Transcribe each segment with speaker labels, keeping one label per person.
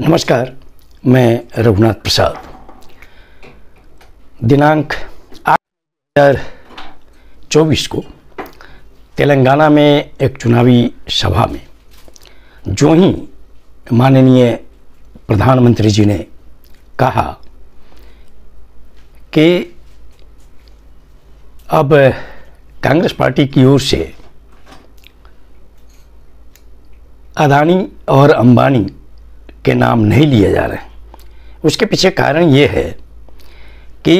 Speaker 1: नमस्कार मैं रघुनाथ प्रसाद दिनांक आठ हजार चौबीस को तेलंगाना में एक चुनावी सभा में जो ही माननीय प्रधानमंत्री जी ने कहा कि अब कांग्रेस पार्टी की ओर से अदानी और अंबानी के नाम नहीं लिए जा रहे उसके पीछे कारण ये है कि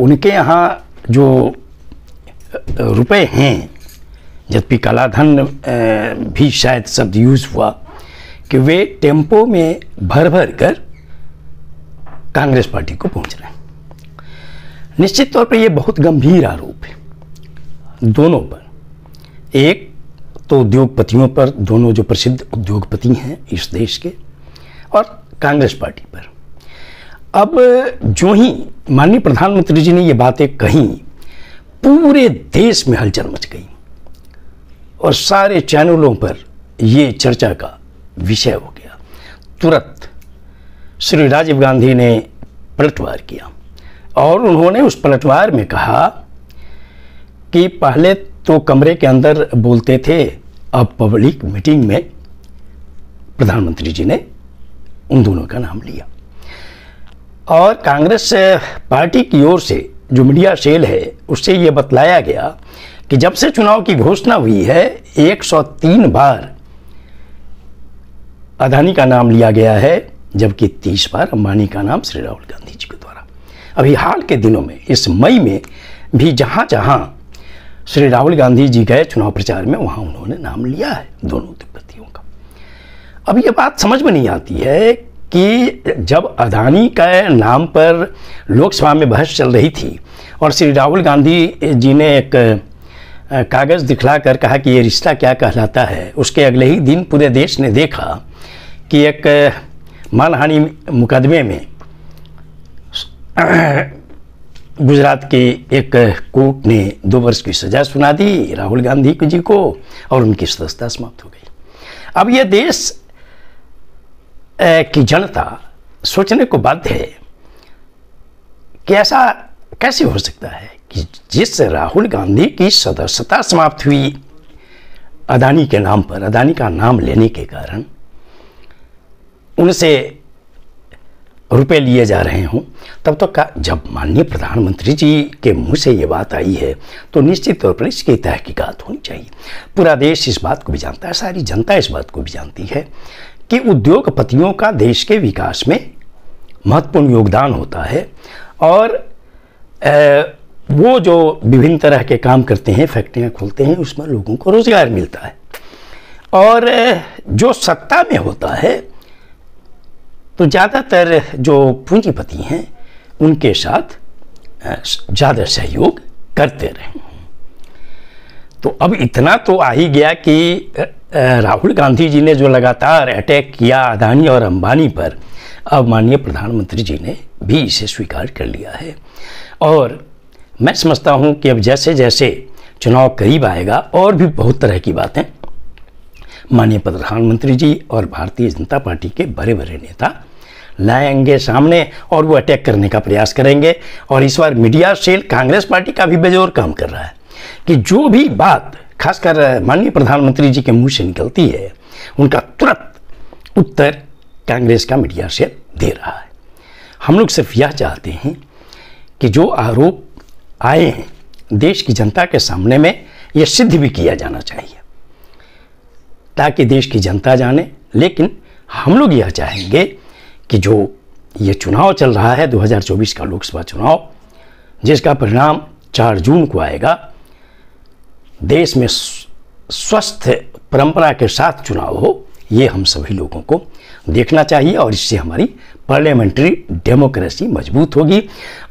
Speaker 1: उनके यहाँ जो रुपए हैं जबकि कालाधन भी शायद शब्द यूज़ हुआ कि वे टेम्पो में भर भर कर कांग्रेस पार्टी को पहुंच रहे हैं निश्चित तौर पर यह बहुत गंभीर आरोप है दोनों पर एक तो उद्योगपतियों पर दोनों जो प्रसिद्ध उद्योगपति हैं इस देश के और कांग्रेस पार्टी पर अब जो ही माननीय प्रधानमंत्री जी ने ये बातें कही पूरे देश में हलचल मच गई और सारे चैनलों पर ये चर्चा का विषय हो गया तुरंत श्री राजीव गांधी ने पलटवार किया और उन्होंने उस पलटवार में कहा कि पहले तो कमरे के अंदर बोलते थे अब पब्लिक मीटिंग में प्रधानमंत्री जी ने उन दोनों का नाम लिया और कांग्रेस पार्टी की ओर से जो मीडिया सेल है उससे ये बतलाया गया कि जब से चुनाव की घोषणा हुई है 103 बार अदानी का नाम लिया गया है जबकि 30 बार अंबानी का नाम श्री राहुल गांधी जी के द्वारा अभी हाल के दिनों में इस मई में भी जहाँ जहाँ श्री राहुल गांधी जी गए चुनाव प्रचार में वहाँ उन्होंने नाम लिया है दोनों तिब्बतियों का अब ये बात समझ में नहीं आती है कि जब अदानी के नाम पर लोकसभा में बहस चल रही थी और श्री राहुल गांधी जी ने एक कागज़ दिखला कर कहा कि ये रिश्ता क्या कहलाता है उसके अगले ही दिन पूरे देश ने देखा कि एक मानहानि मुकदमे में गुजरात के एक कोर्ट ने दो वर्ष की सजा सुना दी राहुल गांधी जी को और उनकी सदस्यता समाप्त हो गई अब यह देश की जनता सोचने को बाध्य है कि ऐसा कैसे हो सकता है कि जिस राहुल गांधी की सदस्यता समाप्त हुई अदानी के नाम पर अदानी का नाम लेने के कारण उनसे रुपए लिए जा रहे हों तब तक का जब माननीय प्रधानमंत्री जी के मुंह से ये बात आई है तो निश्चित तौर पर इसकी तहकीकत होनी चाहिए पूरा देश इस बात को भी जानता है सारी जनता इस बात को भी जानती है कि उद्योगपतियों का देश के विकास में महत्वपूर्ण योगदान होता है और वो जो विभिन्न तरह के काम करते हैं फैक्ट्रियाँ खोलते हैं उसमें लोगों को रोज़गार मिलता है और जो सत्ता में होता है तो ज़्यादातर जो पूंजीपति हैं उनके साथ ज़्यादा सहयोग करते रहे तो अब इतना तो आ ही गया कि राहुल गांधी जी ने जो लगातार अटैक किया अदानी और अंबानी पर अब माननीय प्रधानमंत्री जी ने भी इसे स्वीकार कर लिया है और मैं समझता हूँ कि अब जैसे जैसे चुनाव करीब आएगा और भी बहुत तरह की बातें माननीय प्रधानमंत्री जी और भारतीय जनता पार्टी के बड़े बड़े नेता लाएंगे सामने और वो अटैक करने का प्रयास करेंगे और इस बार मीडिया सेल कांग्रेस पार्टी का भी बेजोर काम कर रहा है कि जो भी बात खासकर माननीय प्रधानमंत्री जी के मुंह से निकलती है उनका तुरंत उत्तर कांग्रेस का मीडिया सेल दे रहा है हम लोग सिर्फ यह चाहते हैं कि जो आरोप आए हैं देश की जनता के सामने में यह सिद्ध भी किया जाना चाहिए ताकि देश की जनता जाने लेकिन हम लोग यह चाहेंगे कि जो ये चुनाव चल रहा है 2024 का लोकसभा चुनाव जिसका परिणाम 4 जून को आएगा देश में स्वस्थ परंपरा के साथ चुनाव हो ये हम सभी लोगों को देखना चाहिए और इससे हमारी पार्लियामेंट्री डेमोक्रेसी मजबूत होगी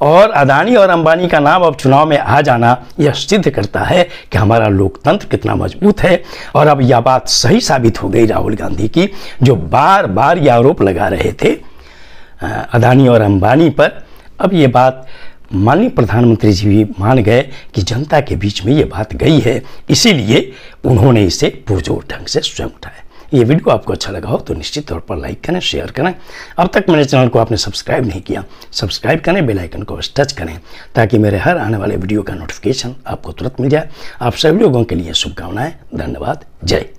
Speaker 1: और अदानी और अंबानी का नाम अब चुनाव में आ जाना यह सिद्ध करता है कि हमारा लोकतंत्र कितना मजबूत है और अब यह बात सही साबित हो गई राहुल गांधी की जो बार बार ये आरोप लगा रहे थे अदानी और अंबानी पर अब ये बात माननीय प्रधानमंत्री जी भी मान गए कि जनता के बीच में ये बात गई है इसीलिए उन्होंने इसे पुरजोर ढंग से स्वयं उठाया ये वीडियो आपको अच्छा लगा हो तो निश्चित तौर पर लाइक करें शेयर करें अब तक मेरे चैनल को आपने सब्सक्राइब नहीं किया सब्सक्राइब करें बेल आइकन को टच करें ताकि मेरे हर आने वाले वीडियो का नोटिफिकेशन आपको तुरंत मिल जाए आप सभी लोगों के लिए शुभकामनाएं धन्यवाद जय